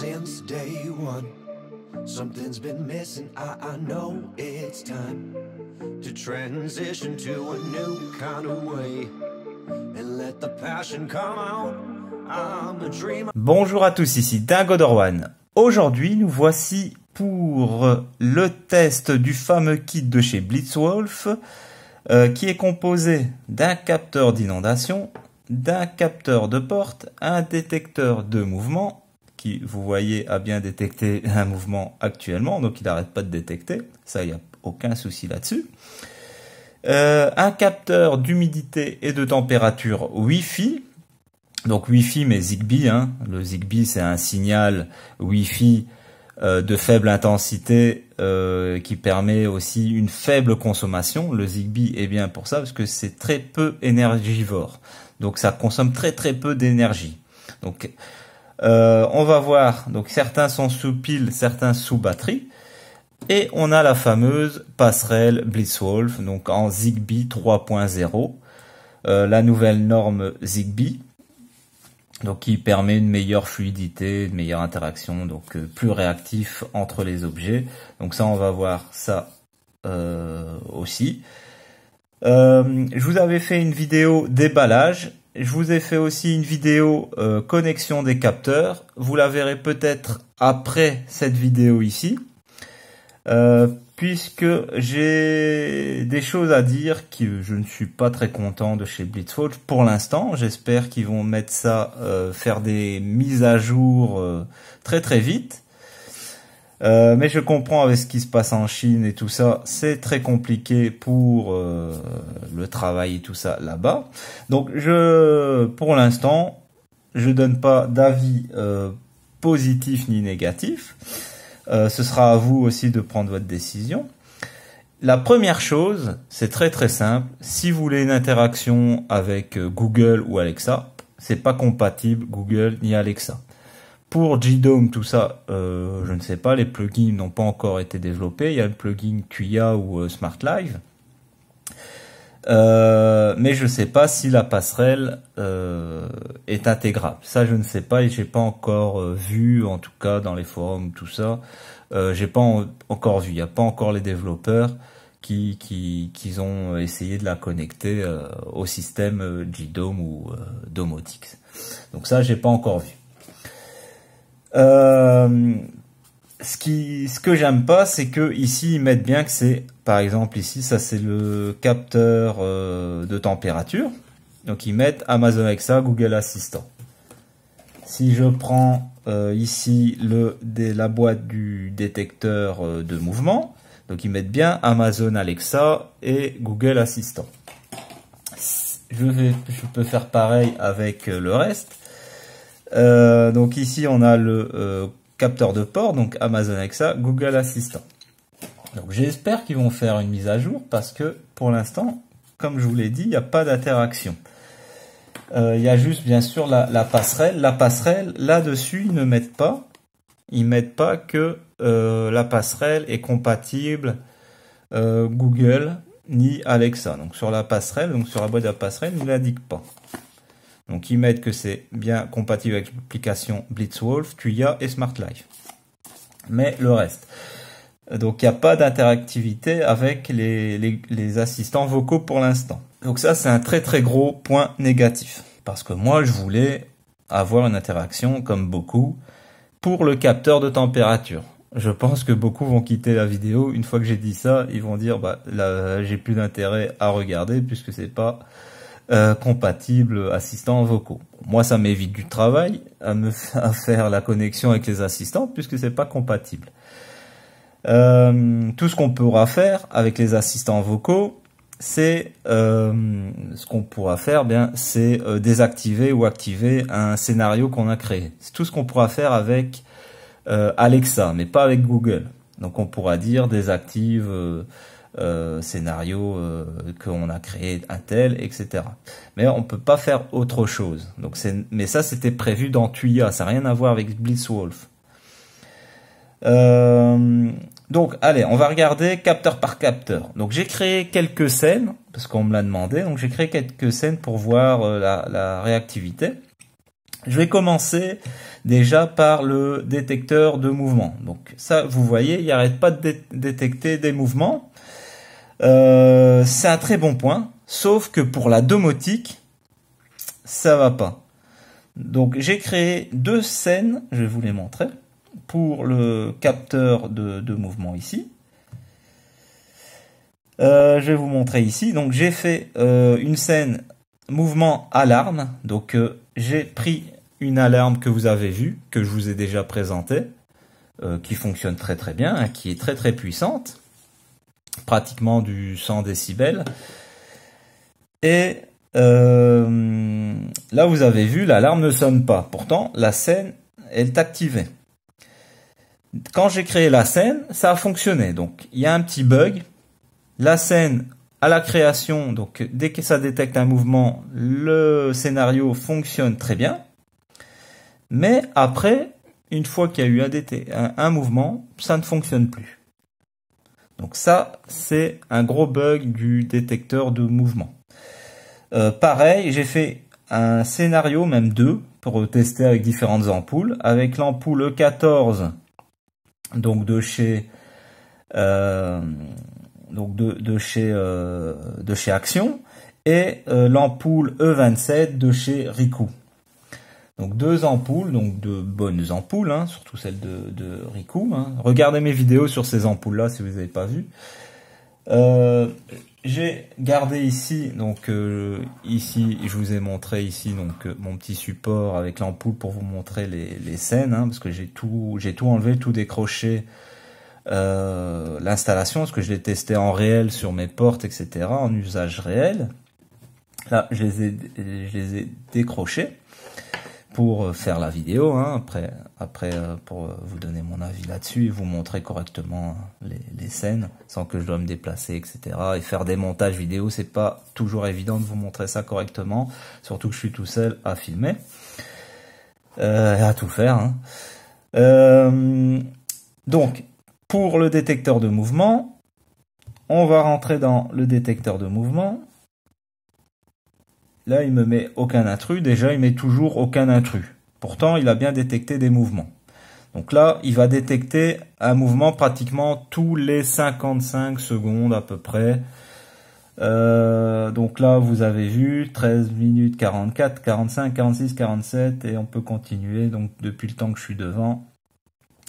since day one. Something's been missing, I, know it's time to transition to a new kind of way and let the passion come out. Bonjour à tous, ici Dingo Dorwan. Aujourd'hui, nous voici pour le test du fameux kit de chez Blitzwolf euh, qui est composé d'un capteur d'inondation, d'un capteur de porte, un détecteur de mouvement qui, vous voyez, a bien détecté un mouvement actuellement, donc il n'arrête pas de détecter, ça, il n'y a aucun souci là-dessus. Euh, un capteur d'humidité et de température Wi-Fi, donc Wi-Fi mais Zigbee. Hein. Le Zigbee, c'est un signal Wi-Fi euh, de faible intensité euh, qui permet aussi une faible consommation. Le Zigbee est bien pour ça parce que c'est très peu énergivore. Donc ça consomme très très peu d'énergie. Donc euh, on va voir, donc certains sont sous pile, certains sous batterie. Et on a la fameuse passerelle Blitzwolf, donc en Zigbee 3.0, euh, la nouvelle norme Zigbee, donc qui permet une meilleure fluidité, une meilleure interaction, donc euh, plus réactif entre les objets. Donc ça, on va voir ça aussi. je vous avais fait une vidéo déballage je vous ai fait aussi une vidéo euh, connexion des capteurs. Vous la verrez peut-être après cette vidéo ici. Euh, puisque j'ai des choses à dire que je ne suis pas très content de chez Blitzwatch pour l'instant. J'espère qu'ils vont mettre ça, euh, faire des mises à jour très très vite. Euh, mais je comprends avec ce qui se passe en Chine et tout ça, c'est très compliqué pour euh, le travail et tout ça là-bas. Donc je, pour l'instant, je donne pas d'avis euh, positif ni négatif. ce sera à vous aussi de prendre votre décision. La première chose, c'est très très simple. Si vous voulez une interaction avec Google ou Alexa, c'est pas compatible Google ni Alexa. Pour JDOM, tout ça, euh, je ne sais pas, les plugins n'ont pas encore été développés. Il y a le plugin QIA ou euh, Smart Live. Euh, mais je ne sais pas si la passerelle est intégrable. Ça, je ne sais pas et n'ai pas encore vu, en tout cas dans les forums, tout ça. j'ai pas encore vu. Il n'y a pas encore les développeurs qui, qui, qui ont essayé de la connecter au système G-Dome ou Domotix. Donc ça, je n'ai pas encore vu. Euh, ce qui, ce que j'aime pas, c'est que ici ils mettent bien que c'est, par exemple ici, ça c'est le capteur euh, de température. Donc ils mettent Amazon Alexa, Google Assistant. Si je prends euh, ici le, la boîte du détecteur de mouvement, donc ils mettent bien Amazon Alexa et Google Assistant. Je, vais, je peux faire pareil avec le reste. Euh, donc ici, on a le euh, capteur de port, donc Amazon Alexa, Google Assistant. Donc j'espère qu'ils vont faire une mise à jour parce que pour l'instant, comme je vous l'ai dit, il n'y a pas d'interaction. Euh, il y a juste bien sûr la, passerelle. La passerelle, là-dessus, ils ne mettent pas. Ils mettent pas que la passerelle est compatible Google ni Alexa. Donc sur la passerelle, donc sur la boîte de la passerelle, ils ne l'indiquent pas. Donc ils mettent que c'est bien compatible avec l'application Blitzwolf, Tuya et Smart Life. Mais le reste. Donc il n'y a pas d'interactivité avec les, les, assistants vocaux pour l'instant. Donc ça c'est un très très gros point négatif. Parce que moi je voulais avoir une interaction comme beaucoup pour le capteur de température. Je pense que beaucoup vont quitter la vidéo. Une fois que j'ai dit ça, ils vont dire bah là j'ai plus d'intérêt à regarder puisque c'est pas euh, compatible assistant assistants vocaux. Moi, ça m'évite du travail à me faire la connexion avec les assistants puisque c'est pas compatible. Euh, tout ce qu'on pourra faire avec les assistants vocaux, c'est euh, ce qu'on pourra faire, bien, c'est désactiver ou activer un scénario qu'on a créé. C'est tout ce qu'on pourra faire avec Alexa, mais pas avec Google. Donc on pourra dire désactive euh, scénario euh, qu'on a créé un tel, etc. Mais on peut pas faire autre chose. Donc mais ça c'était prévu dans Tuya, ça n'a rien à voir avec Blitzwolf. Euh, donc allez, on va regarder capteur par capteur. Donc j'ai créé quelques scènes parce qu'on me l'a demandé. Donc j'ai créé quelques scènes pour voir la, réactivité. Je vais commencer déjà par le détecteur de mouvement. Donc ça, vous voyez, il n'arrête pas de détecter des mouvements. Euh, c'est un très bon point, sauf que pour la domotique, ça va pas. Donc j'ai créé deux scènes, je vais vous les montrer, pour le capteur de, mouvement ici. Euh, je vais vous montrer ici. Donc j'ai fait euh, une scène mouvement alarme. Donc j'ai pris une alarme que vous avez vue, que je vous ai déjà présentée, qui fonctionne très très bien, hein, qui est très très puissante pratiquement du 100 décibels. Et euh, là, vous avez vu, l'alarme ne sonne pas. Pourtant, la scène est activée. Quand j'ai créé la scène, ça a fonctionné. Donc, il y a un petit bug. La scène à la création, donc dès que ça détecte un mouvement, le scénario fonctionne très bien. Mais après, une fois qu'il y a eu un, un mouvement, ça ne fonctionne plus. Donc ça, c'est un gros bug du détecteur de mouvement. Euh, pareil, j'ai fait un scénario, même deux, pour tester avec différentes ampoules. Avec l'ampoule E14, donc de chez, euh, donc de, chez, euh, de chez Action, et l'ampoule E27 de chez Ricoh. Donc deux ampoules, donc de bonnes ampoules, hein, surtout celle de, de hein. Regardez mes vidéos sur ces ampoules-là si vous n'avez pas vu. Euh, j'ai gardé ici, donc euh, ici, je vous ai montré ici donc euh, mon petit support avec l'ampoule pour vous montrer les, scènes, hein, parce que j'ai tout, j'ai tout enlevé, tout décroché l'installation, parce que je l'ai testé en réel sur mes portes, etc., en usage réel. Là, je les ai, je les ai décrochés pour euh, faire la vidéo. Hein, après, après euh, pour euh, vous donner mon avis là-dessus et vous montrer correctement les, scènes sans que je dois me déplacer, etc. Et faire des montages vidéo, c'est pas toujours évident de vous montrer ça correctement, surtout que je suis tout seul à filmer à tout faire. Hein. donc, pour le détecteur de mouvement, on va rentrer dans le détecteur de mouvement. Là, il me met aucun intrus. Déjà, il met toujours aucun intrus. Pourtant, il a bien détecté des mouvements. Donc là, il va détecter un mouvement pratiquement tous les 55 secondes à peu près. Euh, donc là, vous avez vu 13 minutes 44, 45, 46, 47 et on peut continuer donc depuis le temps que je suis devant.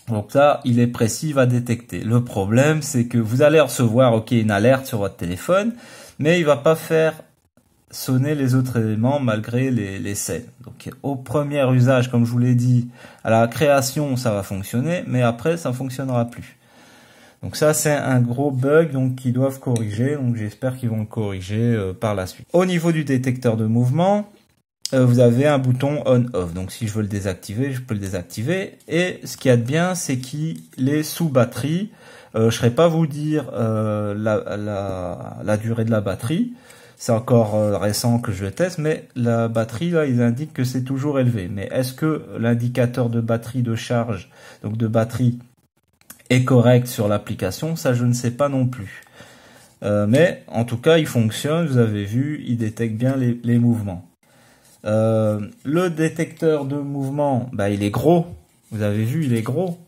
Donc là, il est précis, il va détecter. Le problème, c'est que vous allez recevoir OK une alerte sur votre téléphone, mais il va pas faire sonner les autres éléments malgré les, les scènes. Donc au premier usage, comme je vous l'ai dit, à la création, ça va fonctionner, mais après, ça ne fonctionnera plus. Donc ça, c'est un gros bug donc qu'ils doivent corriger. Donc j'espère qu'ils vont le corriger euh, par la suite. Au niveau du détecteur de mouvement, euh, vous avez un bouton on/off. Donc si je veux le désactiver, je peux le désactiver. Et ce qu'il y a de bien, c'est qu'il est sous batterie. Euh, je ne saurais pas vous dire la, la durée de la batterie c'est encore euh, récent que je teste, mais la batterie, là, ils indiquent que c'est toujours élevé. Mais est-ce que l'indicateur de batterie de charge, donc de batterie, est correct sur l'application Ça, je ne sais pas non plus. Euh, mais en tout cas, il fonctionne, vous avez vu, il détecte bien les, mouvements. Euh, le détecteur de mouvement, bah, il est gros. Vous avez vu, il est gros.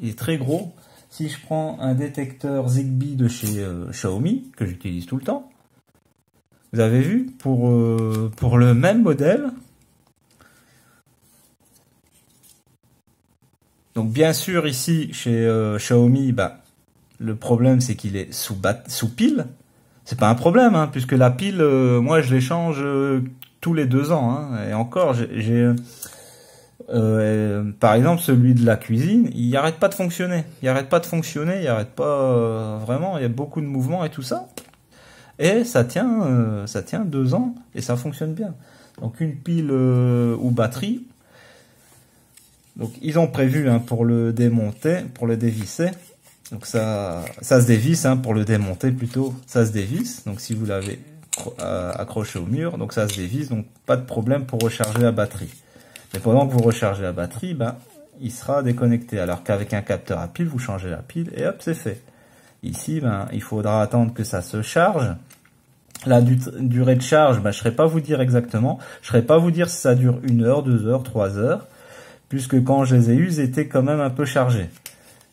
Il est très gros. Si je prends un détecteur Zigbee de chez Xiaomi, que j'utilise tout le temps, vous avez vu pour, euh, pour le même modèle. Donc bien sûr ici chez euh, Xiaomi, bah, le problème c'est qu'il est sous, sous pile. C'est pas un problème hein, puisque la pile, euh, moi je l'échange tous les deux ans hein. et encore j'ai par exemple, celui de la cuisine, il n'arrête pas de fonctionner. Il n'arrête pas de fonctionner, il n'arrête pas vraiment. Il y a beaucoup de mouvements et tout ça. Et ça tient, euh, ça tient deux ans et ça fonctionne bien. Donc une pile euh, ou batterie. Donc ils ont prévu hein, pour le démonter, pour le dévisser. Donc ça, ça se dévisse hein, pour le démonter plutôt. Ça se dévisse. Donc si vous l'avez euh, accroché au mur, donc ça se dévisse. Donc pas de problème pour recharger la batterie. Mais pendant que vous rechargez la batterie, ben, il sera déconnecté. Alors qu'avec un capteur à pile, vous changez la pile et hop, c'est fait. Ici, ben, il faudra attendre que ça se charge. La durée de charge, ben, je ne pas vous dire exactement. Je ne pas vous dire si ça dure une heure, deux heures, trois heures, puisque quand je les ai eus, ils étaient quand même un peu chargés.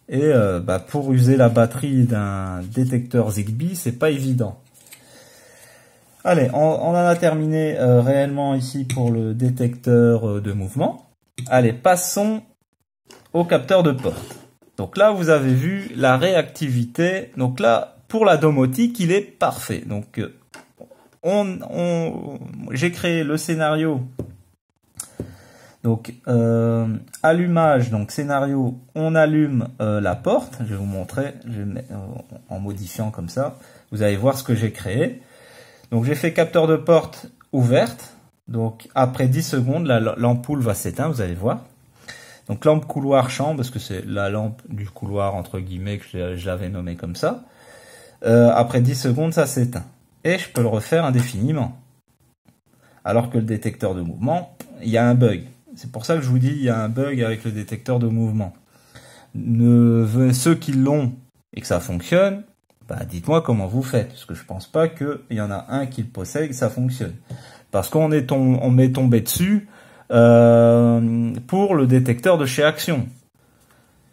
Et euh, ben, pour user la batterie d'un détecteur Zigbee, c'est pas évident. Allez, on, en a terminé euh, réellement ici pour le détecteur euh, de mouvement. Allez, passons au capteur de porte. Donc là, vous avez vu la réactivité. Donc là, pour la domotique, il est parfait. Donc, euh, on, j'ai créé le scénario. Donc, euh, allumage, donc scénario, on allume euh, la porte. Je vais vous montrer en modifiant comme ça. Vous allez voir ce que j'ai créé. Donc, j'ai fait capteur de porte ouverte. Donc, après 10 secondes, l'ampoule va s'éteindre, vous allez voir. Donc lampe couloir champ, parce que c'est la lampe du couloir, entre guillemets, que je, l'avais nommée comme ça. Euh, après 10 secondes, ça s'éteint. Et je peux le refaire indéfiniment. Alors que le détecteur de mouvement, il y a un bug. C'est pour ça que je vous dis, il y a un bug avec le détecteur de mouvement. Ne, ceux qui l'ont et que ça fonctionne, bah dites-moi comment vous faites, parce que je pense pas qu'il y en a un qui le possède et que ça fonctionne. Parce qu'on est, on m'est tombé dessus, euh, pour le détecteur de chez Action.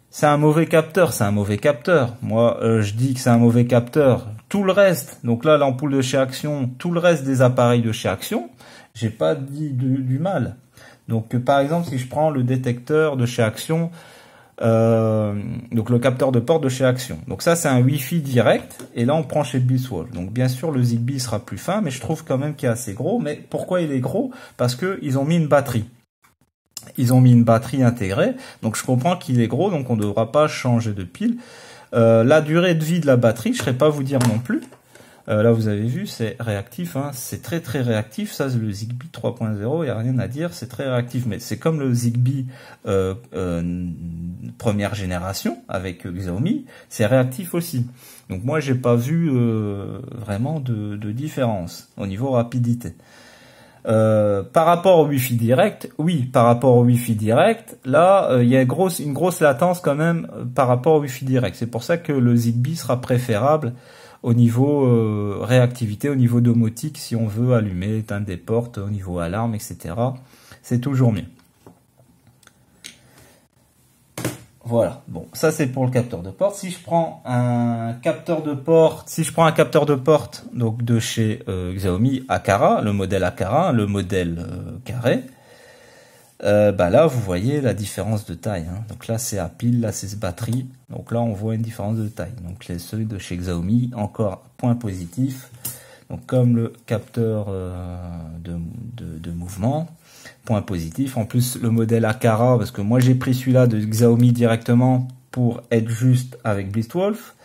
C'est un mauvais capteur, c'est un mauvais capteur. Moi, euh, je dis que c'est un mauvais capteur. Tout le reste, donc là, l'ampoule de chez Action, tout le reste des appareils de chez Action, j'ai pas dit du, mal. Donc, euh, par exemple, si je prends le détecteur de chez Action, euh, donc le capteur de porte de chez Action. Donc ça c'est un Wi-Fi direct et là on prend chez Beatswall. Donc bien sûr le Zigbee sera plus fin mais je trouve quand même qu'il est assez gros. Mais pourquoi il est gros Parce qu'ils ont mis une batterie. Ils ont mis une batterie intégrée donc je comprends qu'il est gros donc on ne devra pas changer de pile. Euh, la durée de vie de la batterie je ne pas vous dire non plus euh, là, vous avez vu, c'est réactif, hein. c'est très très réactif. Ça, c'est le Zigbee 3.0, il n'y a rien à dire, c'est très réactif. Mais c'est comme le Zigbee euh, euh, première génération avec Xiaomi, c'est réactif aussi. Donc moi, j'ai pas vu vraiment de, de, différence au niveau rapidité. par rapport au Wi-Fi direct, oui, par rapport au Wi-Fi direct, là, il y a grosse, une grosse latence quand même par rapport au Wi-Fi direct. C'est pour ça que le Zigbee sera préférable au niveau euh, réactivité, au niveau domotique, si on veut allumer, éteindre des portes, au niveau alarme, etc. C'est toujours mieux. Voilà, bon, ça c'est pour le capteur de porte. Si je prends un capteur de porte, si je prends un capteur de porte donc de chez euh, Xiaomi Akara, le modèle Akara, le modèle euh, carré, euh, bah là vous voyez la différence de taille. Hein. Donc là c'est à pile, là c'est batterie. Donc là on voit une différence de taille. Donc les, celui de chez Xiaomi, encore point positif. Donc comme le capteur euh, de, mouvement, point positif. En plus le modèle Akara, parce que moi j'ai pris celui-là de Xiaomi directement pour être juste avec Blistwolf.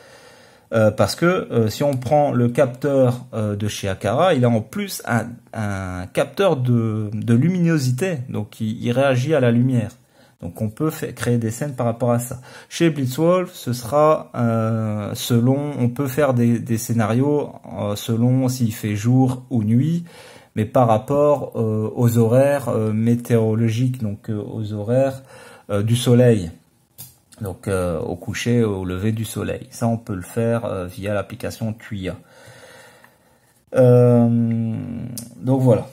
Euh, parce que euh, si on prend le capteur euh, de chez Akara, il a en plus un, capteur de, luminosité, donc il, réagit à la lumière. Donc on peut créer des scènes par rapport à ça. Chez Blitzwolf, ce sera selon, on peut faire des, des scénarios selon s'il fait jour ou nuit, mais par rapport aux horaires météorologiques, donc aux horaires du soleil donc euh, au coucher, au lever du soleil. Ça, on peut le faire euh, via l'application Tuya. Euh, donc voilà.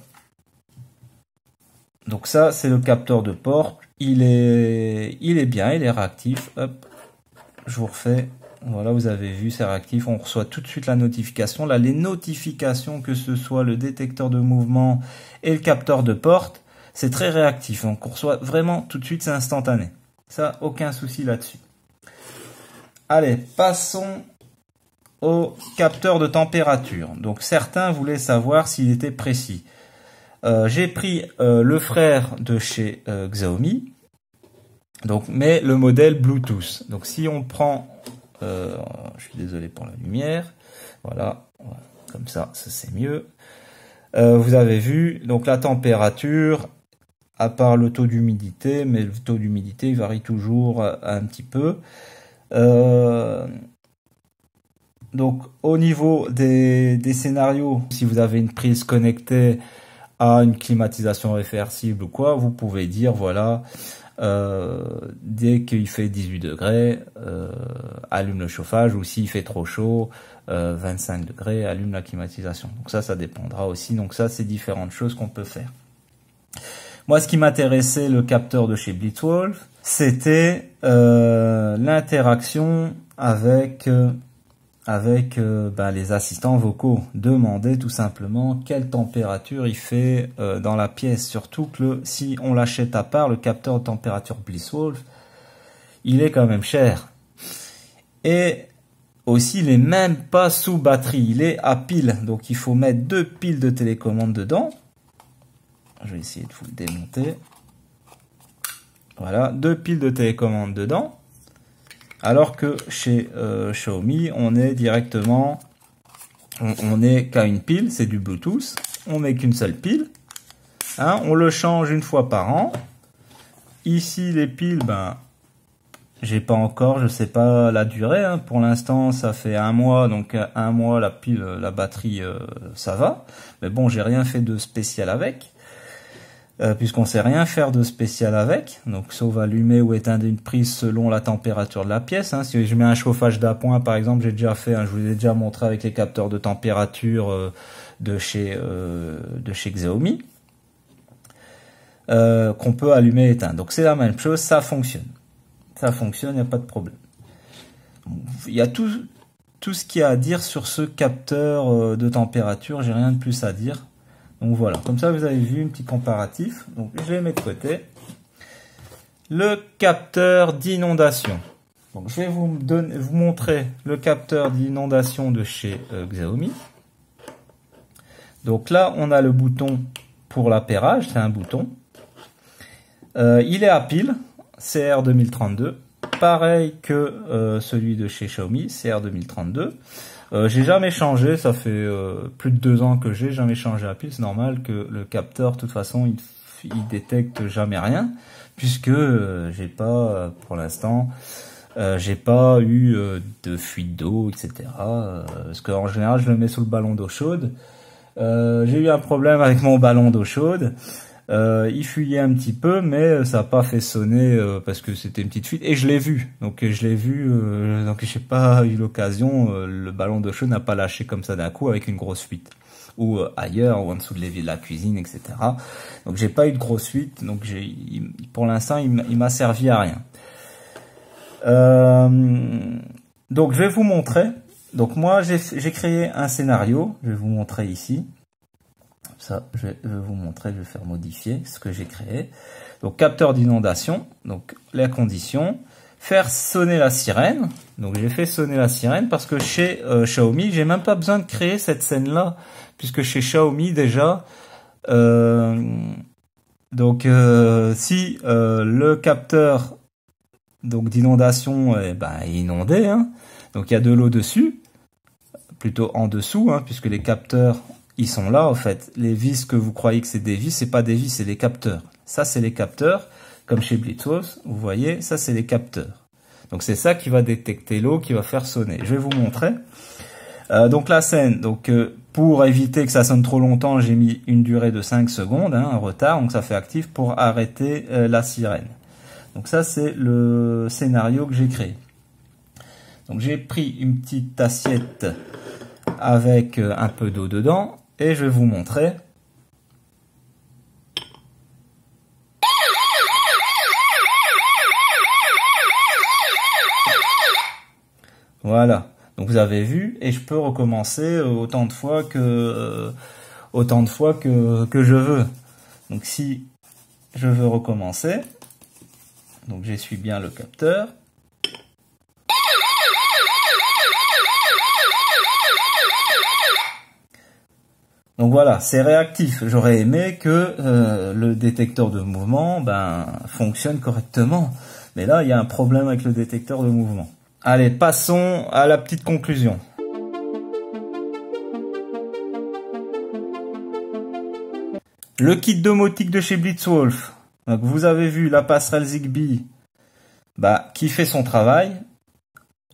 Donc ça, c'est le capteur de porte. Il est, il est bien, il est réactif. Hop, je vous refais. Voilà, vous avez vu, c'est réactif. On reçoit tout de suite la notification. Là, les notifications, que ce soit le détecteur de mouvement et le capteur de porte, c'est très réactif. Donc on reçoit vraiment tout de suite, c'est instantané. Ça, aucun souci là-dessus. Allez, passons au capteur de température. Donc certains voulaient savoir s'il était précis. Euh, j'ai pris euh, le frère de chez euh, Xiaomi, donc, mais le modèle Bluetooth. Donc si on prend, je suis désolé pour la lumière, voilà, comme ça, ça c'est mieux. vous avez vu, donc la température, à part le taux d'humidité, mais le taux d'humidité varie toujours un petit peu. Euh, donc au niveau des, scénarios, si vous avez une prise connectée à une climatisation réversible ou quoi, vous pouvez dire voilà, euh, dès qu'il fait 18 degrés, euh, allume le chauffage, ou s'il fait trop chaud, 25 degrés, allume la climatisation. Donc ça, ça dépendra aussi. Donc ça, c'est différentes choses qu'on peut faire. Moi, ce qui m'intéressait, le capteur de chez Blitzwolf, c'était euh, l'interaction avec euh, avec euh, bah, les assistants vocaux. Demander tout simplement quelle température il fait dans la pièce. Surtout que si on l'achète à part, le capteur de température Blitzwolf, il est quand même cher. Et aussi, il n'est même pas sous batterie, il est à pile. Donc il faut mettre deux piles de télécommande dedans. Je vais essayer de vous le démonter. Voilà, deux piles de télécommande dedans. Alors que chez euh, Xiaomi, on est directement, on n'est qu'à une pile, c'est du Bluetooth. On n'est qu'une seule pile. Hein, on le change une fois par an. Ici, les piles, ben, j'ai pas encore, je sais pas la durée. Hein. Pour l'instant, ça fait un mois, donc euh, un mois la pile, la batterie, euh, ça va. Mais bon, j'ai rien fait de spécial avec. Euh, puisqu'on ne sait rien faire de spécial avec, donc sauf allumer ou éteindre une prise selon la température de la pièce. Hein. Si je mets un chauffage d'appoint, par exemple, j'ai déjà fait, je vous ai déjà montré avec les capteurs de température euh, de chez euh, de chez Xiaomi, qu'on peut allumer et éteindre. Donc c'est la même chose, ça fonctionne, ça fonctionne, il n'y a pas de problème. Il y a tout tout ce qu'il y a à dire sur ce capteur de température, j'ai rien de plus à dire. Donc voilà, comme ça vous avez vu un petit comparatif. Donc je vais mettre de côté. Le capteur d'inondation. Donc je vais vous, montrer le capteur d'inondation de chez euh, Xiaomi. Donc là, on a le bouton pour l'appairage, c'est un bouton. Euh, il est à pile, CR2032. Pareil que euh, celui de chez Xiaomi, CR2032. Euh, j'ai jamais changé, ça fait euh, plus de deux ans que j'ai jamais changé à pile. C'est normal que le capteur, de toute façon, il, il détecte jamais rien, puisque euh, j'ai pas, pour l'instant, j'ai pas eu de fuite d'eau, etc. parce qu'en général, je le mets sous le ballon d'eau chaude. j'ai eu un problème avec mon ballon d'eau chaude. Euh, il fuyait un petit peu, mais ça n'a pas fait sonner euh, parce que c'était une petite fuite. Et je l'ai vu, donc je l'ai vu, euh, donc pas eu l'occasion. Euh, le ballon de cheveux n'a pas lâché comme ça d'un coup avec une grosse fuite ou ailleurs ou en dessous de l'évier de la cuisine, etc. Donc j'ai pas eu de grosse fuite, donc pour l'instant il m'a servi à rien. donc je vais vous montrer. Donc moi j'ai créé un scénario, je vais vous montrer ici je vais vous montrer, je vais faire modifier ce que j'ai créé. Donc, capteur d'inondation, donc la condition. Faire sonner la sirène. Donc, j'ai fait sonner la sirène parce que chez Xiaomi, euh, Xiaomi, j'ai même pas besoin de créer cette scène-là. Puisque chez Xiaomi, déjà, euh, donc, euh, si le capteur donc d'inondation, est ben, inondé, hein. donc il y a de l'eau dessus, plutôt en dessous, hein, puisque les capteurs ils sont là en fait. Les vis que vous croyez que c'est des vis, c'est pas des vis, c'est des capteurs. Ça c'est les capteurs, comme chez Blitzwolf, vous voyez, ça c'est les capteurs. Donc c'est ça qui va détecter l'eau, qui va faire sonner. Je vais vous montrer. Euh, donc la scène, donc euh, pour éviter que ça sonne trop longtemps, j'ai mis une durée de 5 secondes, hein, un retard, donc ça fait actif pour arrêter euh, la sirène. Donc ça c'est le scénario que j'ai créé. Donc j'ai pris une petite assiette avec un peu d'eau dedans et je vais vous montrer. Voilà. Donc vous avez vu et je peux recommencer autant de fois que euh, autant de fois que, je veux. Donc si je veux recommencer, donc j'essuie bien le capteur. Donc voilà, c'est réactif. J'aurais aimé que euh, le détecteur de mouvement ben, fonctionne correctement. Mais là, il y a un problème avec le détecteur de mouvement. Allez, passons à la petite conclusion. Le kit domotique de chez Blitzwolf. Donc vous avez vu la passerelle Zigbee bah, qui fait son travail,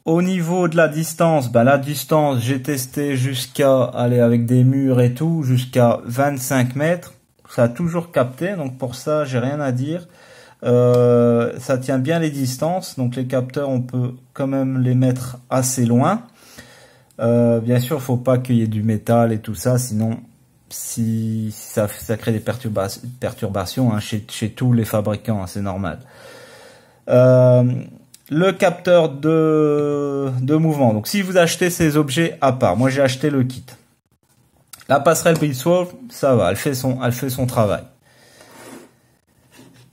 au niveau de la distance, bah la distance, j'ai testé jusqu'à aller avec des murs et tout, jusqu'à 25 mètres. Ça a toujours capté, donc pour ça, j'ai rien à dire. Euh, ça tient bien les distances, donc les capteurs, on peut quand même les mettre assez loin. Euh, bien sûr, faut pas qu'il y ait du métal et tout ça, sinon si ça, ça crée des perturbations hein, chez, tous les fabricants, hein, c'est normal. Euh, le capteur de, mouvement. Donc si vous achetez ces objets à part, moi j'ai acheté le kit. La passerelle Beatswolf, ça va, elle fait son, fait son travail.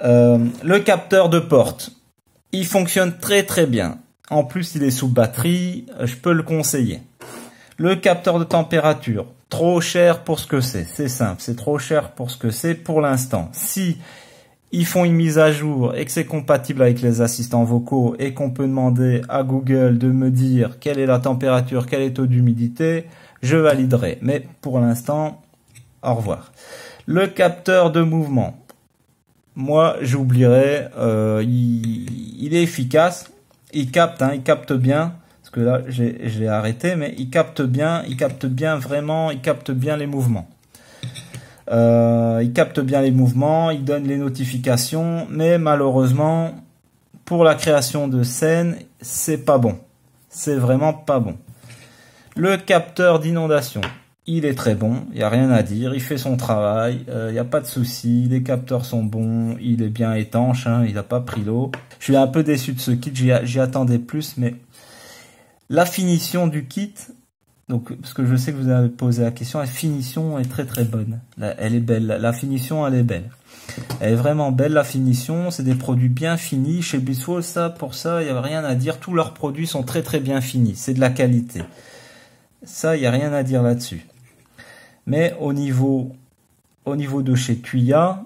Euh, le capteur de porte, il fonctionne très très bien. En plus, il est sous batterie, je peux le conseiller. Le capteur de température, trop cher pour ce que c'est. C'est simple, c'est trop cher pour ce que c'est pour l'instant. Si ils font une mise à jour et que c'est compatible avec les assistants vocaux et qu'on peut demander à Google de me dire quelle est la température, quel est le taux d'humidité, je validerai. Mais pour l'instant, au revoir. Le capteur de mouvement. Moi, j'oublierai. Euh, il, est efficace. Il capte, hein, il capte bien. Parce que là, j'ai arrêté, mais il capte bien, il capte bien vraiment, il capte bien les mouvements. Euh, il capte bien les mouvements, il donne les notifications, mais malheureusement, pour la création de scènes, c'est pas bon. C'est vraiment pas bon. Le capteur d'inondation, il est très bon, il n'y a rien à dire, il fait son travail, euh, il n'y a pas de souci, les capteurs sont bons, il est bien étanche, hein, il n'a pas pris l'eau. Je suis un peu déçu de ce kit, j'y attendais plus, mais la finition du kit, donc, parce que je sais que vous avez posé la question, la finition est très très bonne. elle est belle. La finition, elle est belle. Elle est vraiment belle la finition. C'est des produits bien finis. Chez Bisso. ça, pour ça, il n'y a rien à dire. Tous leurs produits sont très très bien finis. C'est de la qualité. Ça, il n'y a rien à dire là-dessus. Mais au niveau, au niveau de chez Tuya,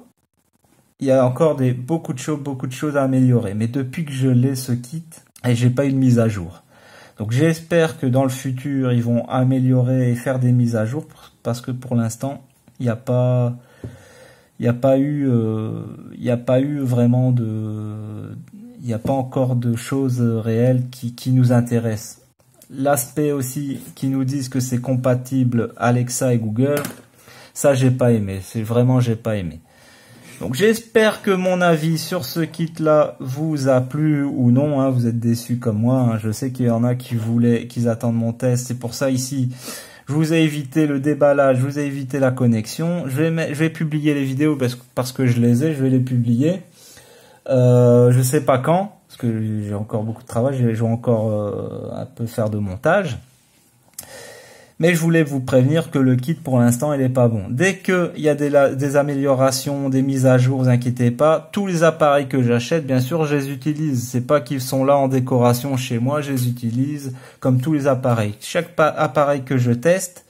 il y a encore des, beaucoup de choses, beaucoup de choses à améliorer. Mais depuis que je l'ai ce kit, et j'ai pas eu de mise à jour. Donc j'espère que dans le futur, ils vont améliorer et faire des mises à jour parce que pour l'instant, il n'y a pas eu euh, pas eu vraiment de il a pas encore de choses réelles qui, qui nous intéressent. L'aspect aussi qui nous disent que c'est compatible Alexa et Google, ça j'ai pas aimé, c'est vraiment j'ai pas aimé. Donc j'espère que mon avis sur ce kit là vous a plu ou non, hein. vous êtes déçus comme moi, hein. je sais qu'il y en a qui voulaient, qui attendent mon test, c'est pour ça ici je vous ai évité le déballage, je vous ai évité la connexion, je vais, publier les vidéos parce, parce que je les ai, je vais les publier, je euh, je sais pas quand, parce que j'ai encore beaucoup de travail, je vais encore euh, un peu faire de montage mais je voulais vous prévenir que le kit pour l'instant il n'est pas bon. Dès qu'il y a des, améliorations, des mises à jour, vous inquiétez pas, tous les appareils que j'achète, bien sûr, je les utilise. C'est pas qu'ils sont là en décoration chez moi, je les utilise comme tous les appareils. Chaque appareil que je teste,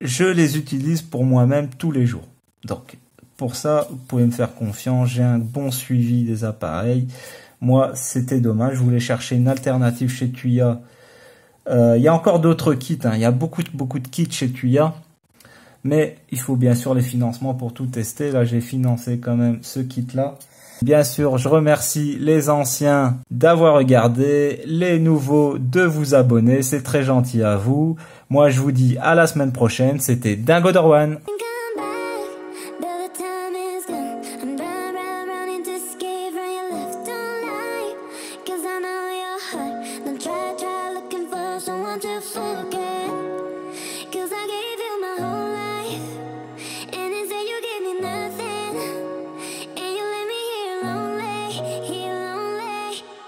je les utilise pour moi-même tous les jours. Donc pour ça, vous pouvez me faire confiance, j'ai un bon suivi des appareils. Moi, c'était dommage, je voulais chercher une alternative chez Tuya euh, il y a encore d'autres kits. Hein. Il y a beaucoup, beaucoup de kits chez Tuya. Mais il faut bien sûr les financements pour tout tester. Là, j'ai financé quand même ce kit-là. Bien sûr, je remercie les anciens d'avoir regardé, les nouveaux de vous abonner. C'est très gentil à vous. Moi, je vous dis à la semaine prochaine. C'était Dingo Dorwan.